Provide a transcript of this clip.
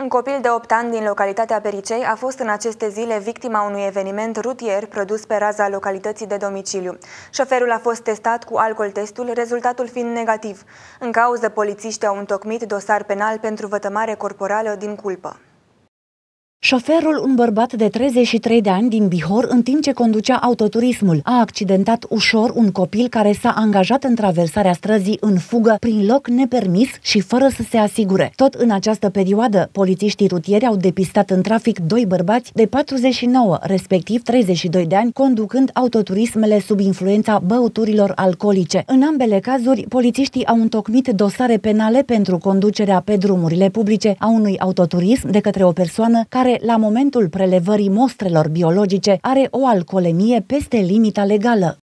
Un copil de 8 ani din localitatea Pericei a fost în aceste zile victima unui eveniment rutier produs pe raza localității de domiciliu. Șoferul a fost testat cu alcool testul, rezultatul fiind negativ. În cauză, polițiștii au întocmit dosar penal pentru vătămare corporală din culpă. Șoferul, un bărbat de 33 de ani din Bihor, în timp ce conducea autoturismul, a accidentat ușor un copil care s-a angajat în traversarea străzii în fugă prin loc nepermis și fără să se asigure. Tot în această perioadă, polițiștii rutieri au depistat în trafic doi bărbați de 49, respectiv 32 de ani, conducând autoturismele sub influența băuturilor alcoolice. În ambele cazuri, polițiștii au întocmit dosare penale pentru conducerea pe drumurile publice a unui autoturism de către o persoană care la momentul prelevării mostrelor biologice, are o alcoolemie peste limita legală,